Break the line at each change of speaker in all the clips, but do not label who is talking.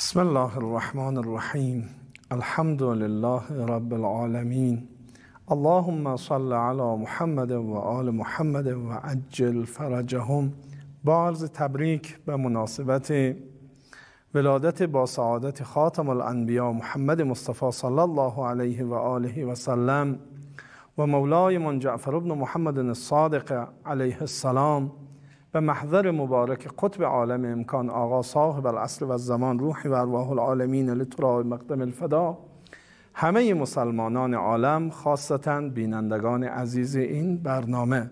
بسم الله الرحمن الرحيم الحمد لله رب العالمين، اللهم صل على محمد و آل محمد و عجل فرجهم با تبریک به مناسبت ولادت با سعادت خاتم الانبیاء محمد مصطفی صلی الله علیه و آله و سلم و مولای من جعفر ابن محمد الصادق علیه السلام به محضر مبارک قطب عالم امکان آقا صاحب الاصل و زمان روحی و ارواح العالمین و مقدم الفدا همه مسلمانان عالم خاصتا بینندگان عزیز این برنامه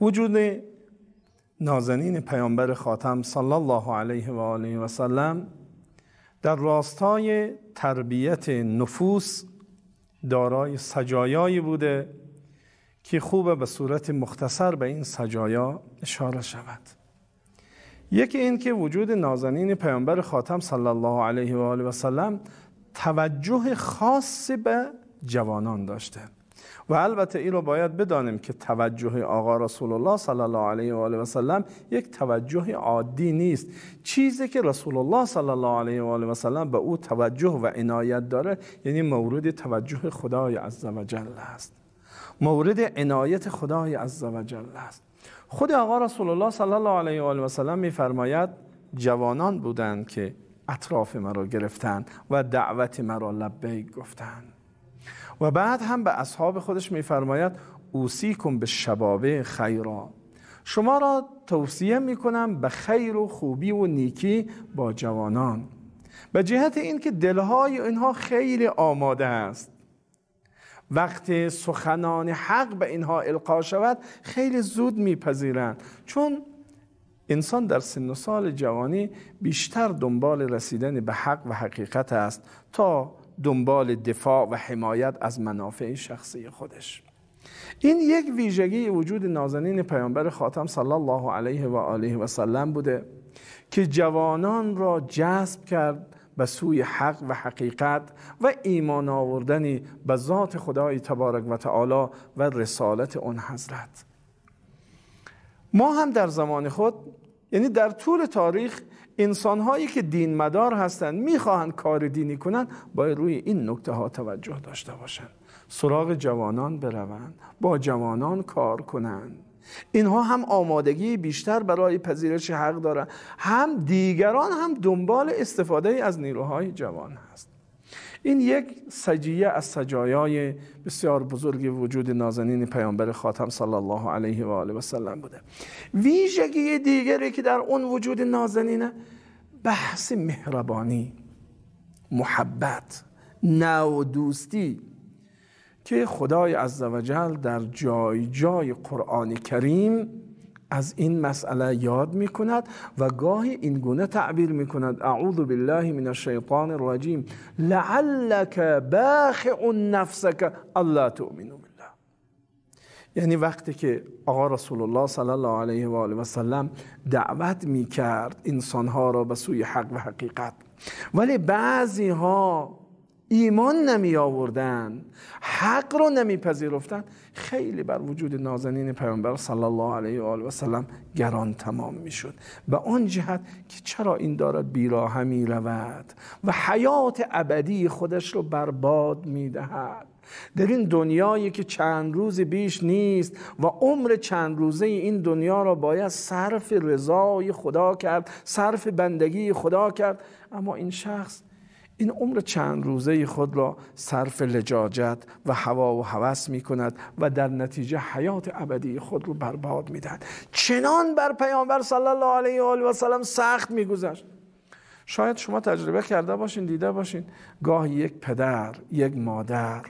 وجود نازنین پیامبر خاتم صلی الله علیه و آله و سلم در راستای تربیت نفوس دارای سجایایی بوده که خوبه به صورت مختصر به این سجایا اشاره شود یکی این که وجود نازنین پیامبر خاتم صلی الله علیه و آله و سلم توجه خاصی به جوانان داشته و البته این رو باید بدانیم که توجه آقا رسول الله صلی الله علیه و آله و سلم یک توجه عادی نیست چیزی که رسول الله صلی الله علیه و آله و سلم به او توجه و عنایت داره یعنی مورد توجه خدای عزوجل است مورد عنایت خدای عزوجل است خود آقا رسول الله صلی الله علیه و آله و سلم میفرماید جوانان بودند که اطراف مرا گرفتند و دعوت مرا لبیک گفتند و بعد هم به اصحاب خودش میفرماید اوسیکم به شبابه خیرا شما را توصیه میکنم به خیر و خوبی و نیکی با جوانان به جهت اینکه دلهای اینها خیلی آماده است وقت سخنان حق به اینها القا شود خیلی زود میپذیرند چون انسان در سن و سال جوانی بیشتر دنبال رسیدن به حق و حقیقت است تا دنبال دفاع و حمایت از منافع شخصی خودش این یک ویژگی وجود نازنین پیامبر خاتم صلی الله علیه و آله و سلم بوده که جوانان را جذب کرد به سوی حق و حقیقت و ایمان آوردنی به ذات خدای تبارک و تعالی و رسالت اون حضرت ما هم در زمان خود یعنی در طول تاریخ انسان هایی که دین مدار هستند میخواهند کار دینی کنند باید روی این نکته ها توجه داشته باشند سراغ جوانان بروند با جوانان کار کنند اینها هم آمادگی بیشتر برای پذیرش حق دارند هم دیگران هم دنبال استفاده از نیروهای جوان هست این یک سجیه از سجایای بسیار بزرگ وجود نازنین پیامبر خاتم صلی الله علیه و آله و سلم بوده ویژگی دیگری که در اون وجود نازنین بحث مهربانی محبت نو دوستی که خدای عزوجل در جای جای قرآن کریم از این مسئله یاد می کند و گاهی این گونه تعبیر می کند اعوذ بالله من الشیطان الرجیم لعلک باخع نفسک الله تؤمن بالله یعنی وقتی که آقا رسول الله صلی الله علیه و آله و سلم دعوت می کرد انسان ها را به سوی حق و حقیقت ولی بعضی ها ایمان نمی آوردن حق رو نمی پذیرفتن خیلی بر وجود نازنین پیامبر صلی الله علیه و آله و سلم گران تمام می شد و آن جهت که چرا این دارد بیراه می رود و حیات ابدی خودش رو برباد می دهد در این دنیایی که چند روز بیش نیست و عمر چند روزه این دنیا را باید صرف رضای خدا کرد صرف بندگی خدا کرد اما این شخص این عمر چند روزه خود را صرف لجاجت و هوا و هوس می کند و در نتیجه حیات ابدی خود را برباد می دهد چنان بر پیامبر صلی الله علیه و آله و سلم سخت می گذشت شاید شما تجربه کرده باشین دیده باشین گاهی یک پدر یک مادر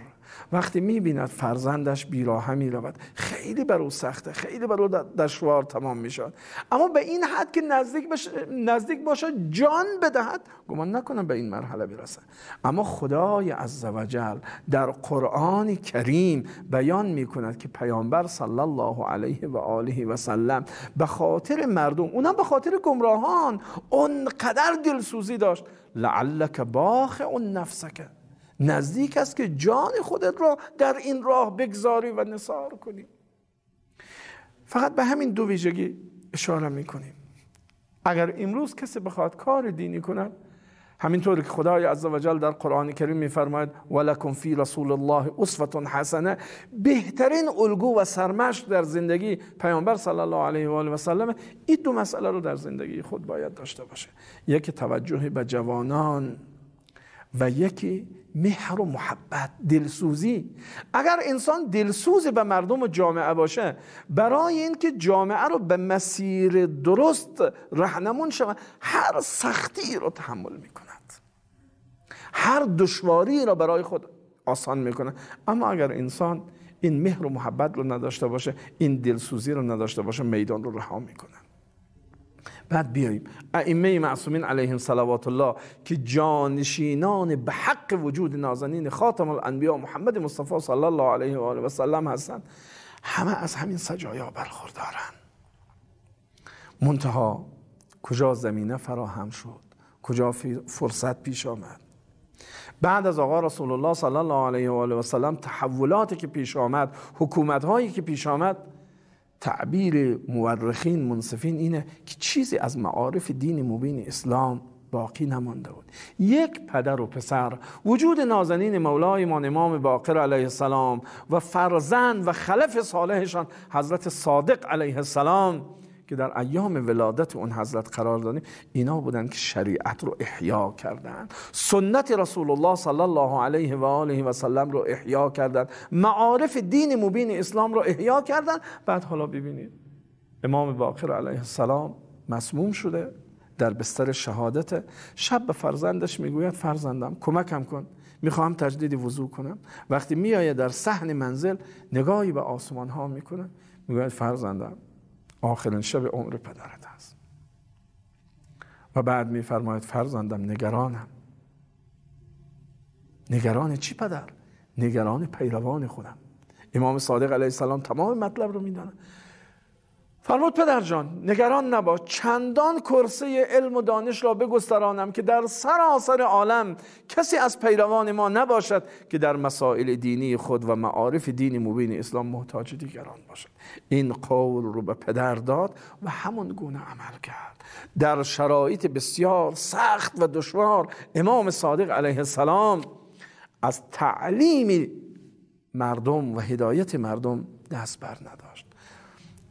وقتی میبیند فرزندش بیراهه میرود خیلی بر او سخته خیلی بر او دشوار تمام میشد اما به این حد که نزدیک, باشد نزدیک باشه جان بدهد گمان نکنم به این مرحله برسد اما خدای عزوجل در قرآن کریم بیان میکند که پیامبر صلی الله علیه و آله و سلم به خاطر مردم اونم به خاطر گمراهان اونقدر دلسوزی داشت لعلک اون نفسکه نزدیک است که جان خودت را در این راه بگذاری و نصار کنی فقط به همین دو ویژگی اشاره میکنیم اگر امروز کسی بخواد کار دینی کند همینطور که خدای جل در قرآن کریم میفرماید ولکن فی رسول الله اسوه حسنه بهترین الگو و سرمشق در زندگی پیامبر صلی الله علیه و آله و سلم این دو مسئله رو در زندگی خود باید داشته باشه یکی توجه به جوانان و یکی مهر و محبت دلسوزی اگر انسان دلسوز به مردم و جامعه باشه برای اینکه جامعه رو به مسیر درست رهنمون شود هر سختی رو تحمل میکند هر دشواری را برای خود آسان میکنه اما اگر انسان این مهر و محبت رو نداشته باشه این دلسوزی رو نداشته باشه میدان رو رها میکنه بعد بیاییم ائمه معصومین علیهم صلوات الله که جانشینان به حق وجود نازنین خاتم الانبیا محمد مصطفی صلی الله علیه و آله و سلم هستند همه از همین سجایا برخوردارن منتها کجا زمینه فراهم شد کجا فرصت پیش آمد بعد از آقا رسول الله صلی الله علیه و آله و سلم تحولاتی که پیش آمد حکومت هایی که پیش آمد تعبیر مورخین منصفین اینه که چیزی از معارف دین مبین اسلام باقی نمانده بود یک پدر و پسر وجود نازنین مولایمان امام باقر علیه السلام و فرزند و خلف صالحشان حضرت صادق علیه السلام که در ایام ولادت اون حضرت قرار دادیم اینا بودن که شریعت رو احیا کردن سنت رسول الله صلی الله علیه و آله و سلم رو احیا کردن معارف دین مبین اسلام رو احیا کردن بعد حالا ببینید امام باقر علیه السلام مسموم شده در بستر شهادت شب به فرزندش میگوید فرزندم کمکم کن میخواهم تجدید وضوع کنم وقتی میآید در صحن منزل نگاهی به آسمان ها میکنه میگوید فرزندم آخرین شب عمر پدرت است و بعد میفرماید فرزندم نگرانم نگران چی پدر؟ نگران پیروان خودم امام صادق علیه السلام تمام مطلب رو میدانه فرمود پدر جان نگران نباش چندان کرسه علم و دانش را بگسترانم که در سراسر عالم کسی از پیروان ما نباشد که در مسائل دینی خود و معارف دین مبین اسلام محتاج دیگران باشد این قول رو به پدر داد و همون گونه عمل کرد در شرایط بسیار سخت و دشوار امام صادق علیه السلام از تعلیم مردم و هدایت مردم دست بر نداشت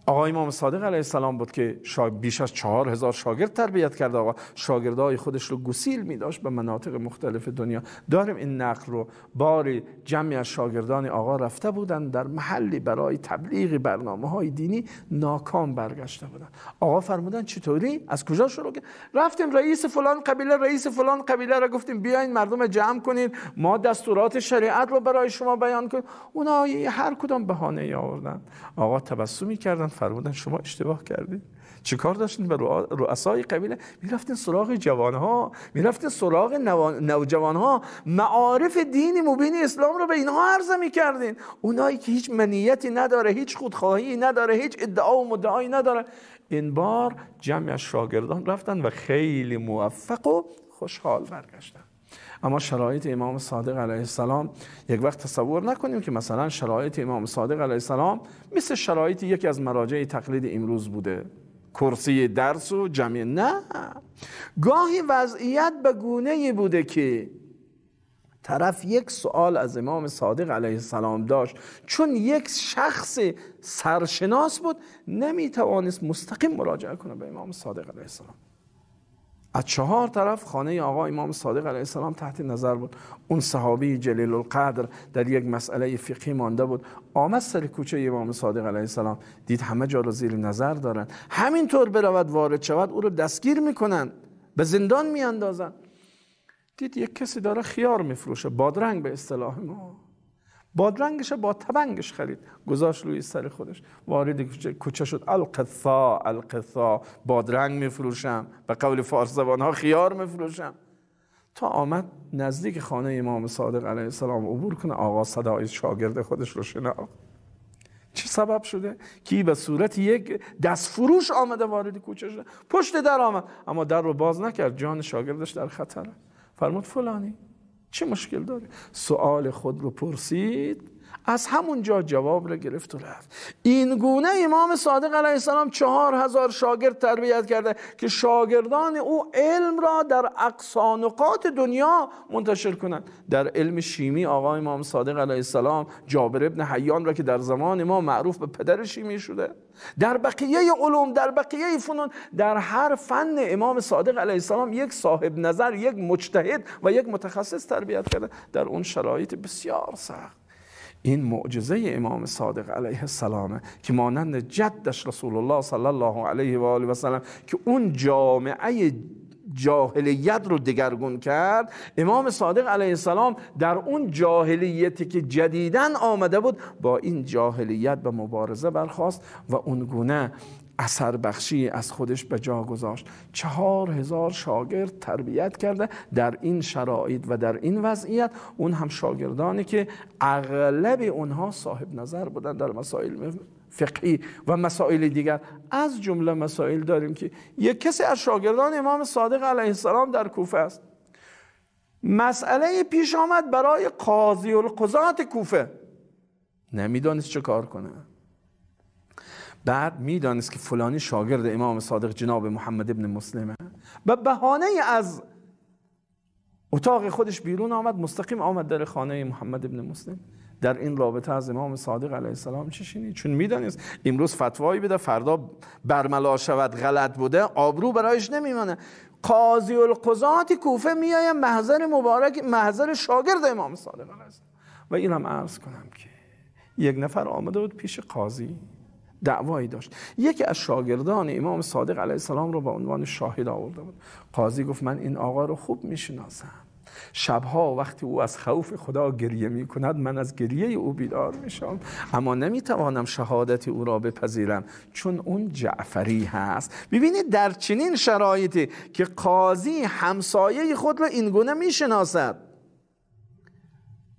آقا امام صادق علیه السلام بود که بیش از چهار هزار شاگرد تربیت کرده آقا شاگردهای خودش رو گسیل می داشت به مناطق مختلف دنیا داریم این نقل رو باری جمعی از شاگردان آقا رفته بودن در محلی برای تبلیغ برنامه های دینی ناکام برگشته بودن آقا فرمودن چطوری از کجا شروع کرد رفتیم رئیس فلان قبیله رئیس فلان قبیله را گفتیم بیاین مردم جمع کنید ما دستورات شریعت رو برای شما بیان کنیم اونها هر کدام بهانه آوردن آقا تبسمی کردن فرمودن شما اشتباه کردید چیکار داشتین به رؤسای قبیله میرفتین سراغ جوانها میرفتین سراغ نوجوانها معارف دین مبین اسلام رو به اینها عرضه میکردین اونایی که هیچ منیتی نداره هیچ خودخواهی نداره هیچ ادعا و مدعایی نداره این بار جمع شاگردان رفتن و خیلی موفق و خوشحال برگشتن اما شرایط امام صادق علیه السلام یک وقت تصور نکنیم که مثلا شرایط امام صادق علیه السلام مثل شرایط یکی از مراجع تقلید امروز بوده کرسی درس و جمعی نه گاهی وضعیت به گونه بوده که طرف یک سوال از امام صادق علیه السلام داشت چون یک شخص سرشناس بود نمیتوانست مستقیم مراجعه کنه به امام صادق علیه السلام از چهار طرف خانه آقا امام صادق علیه السلام تحت نظر بود اون صحابی جلیل القدر در یک مسئله فقهی مانده بود آمد سر کوچه امام صادق علیه السلام دید همه جا رو زیر نظر دارند همینطور برود وارد شود او رو دستگیر میکنند به زندان میاندازند دید یک کسی داره خیار میفروشه بادرنگ به اصطلاح ما بادرنگش با تبنگش خرید گذاشت روی سر خودش وارد کوچه شد القصا القصا بادرنگ میفروشم به قول فارس زبان ها خیار میفروشم تا آمد نزدیک خانه امام صادق علیه السلام عبور کنه آقا صدای شاگرد خودش رو شناخت چه سبب شده کی به صورت یک دست فروش آمده وارد کوچه شده پشت در آمد اما در رو باز نکرد جان شاگردش در خطره فرمود فلانی چه مشکل داره سوال خود رو پرسید از همونجا جواب را گرفت و رفت این گونه امام صادق علیه السلام چهار هزار شاگرد تربیت کرده که شاگردان او علم را در اقصانقات دنیا منتشر کنند در علم شیمی آقا امام صادق علیه السلام جابر ابن حیان را که در زمان ما معروف به پدر شیمی شده در بقیه علوم در بقیه فنون در هر فن امام صادق علیه السلام یک صاحب نظر یک مجتهد و یک متخصص تربیت کرده در اون شرایط بسیار سخت این معجزه امام صادق علیه السلامه که مانند جدش رسول الله صلی الله علیه و آله و سلم که اون جامعه جاهلیت رو دگرگون کرد امام صادق علیه السلام در اون جاهلیتی که جدیدن آمده بود با این جاهلیت به مبارزه برخواست و اونگونه اثر بخشی از خودش به جا گذاشت چهار هزار شاگرد تربیت کرده در این شرایط و در این وضعیت اون هم شاگردانی که اغلب اونها صاحب نظر بودن در مسائل فقهی و مسائل دیگر از جمله مسائل داریم که یک کسی از شاگردان امام صادق علیه السلام در کوفه است مسئله پیش آمد برای قاضی القضات کوفه نمیدانست چه کار کنه بعد میدانست که فلانی شاگرد امام صادق جناب محمد ابن مسلمه و بهانه از اتاق خودش بیرون آمد مستقیم آمد در خانه محمد ابن مسلم در این رابطه از امام صادق علیه السلام چشینی چون میدانست امروز فتوایی بده فردا برملا شود غلط بوده آبرو برایش نمیمانه قاضی القضات کوفه میایم محضر مبارک محضر شاگرد امام صادق علیه السلام و اینم عرض کنم که یک نفر آمده بود پیش قاضی دعوایی داشت یکی از شاگردان امام صادق علیه السلام رو به عنوان شاهد آورده بود قاضی گفت من این آقا رو خوب میشناسم شبها وقتی او از خوف خدا گریه می کند من از گریه او بیدار میشم اما نمیتوانم شهادت او را بپذیرم چون اون جعفری هست ببینید در چنین شرایطی که قاضی همسایه خود را اینگونه میشناسد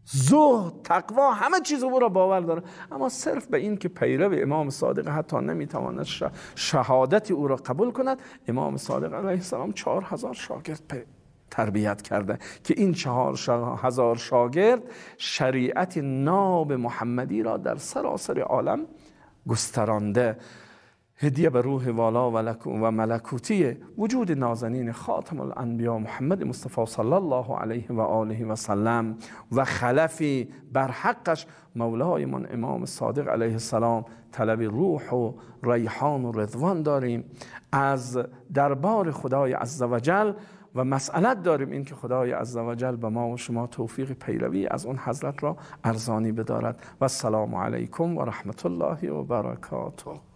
زهد تقوا همه چیز او را باور داره اما صرف به این که پیرو امام صادق حتی نمیتواند شهادت او را قبول کند امام صادق علیه السلام چهار هزار شاگرد تربیت کرده که این چهار هزار شاگرد شریعت ناب محمدی را در سراسر عالم گسترانده هدیه به روح والا و ملکوتی وجود نازنین خاتم الانبیا محمد مصطفی صلی الله علیه و آله و سلم و خلفی بر حقش مولای من امام صادق علیه السلام طلب روح و ریحان و رضوان داریم از دربار خدای عزوجل و مسئلت داریم این که خدای عزوجل به ما و شما توفیق پیروی از اون حضرت را ارزانی بدارد و سلام علیکم و رحمت الله و برکاته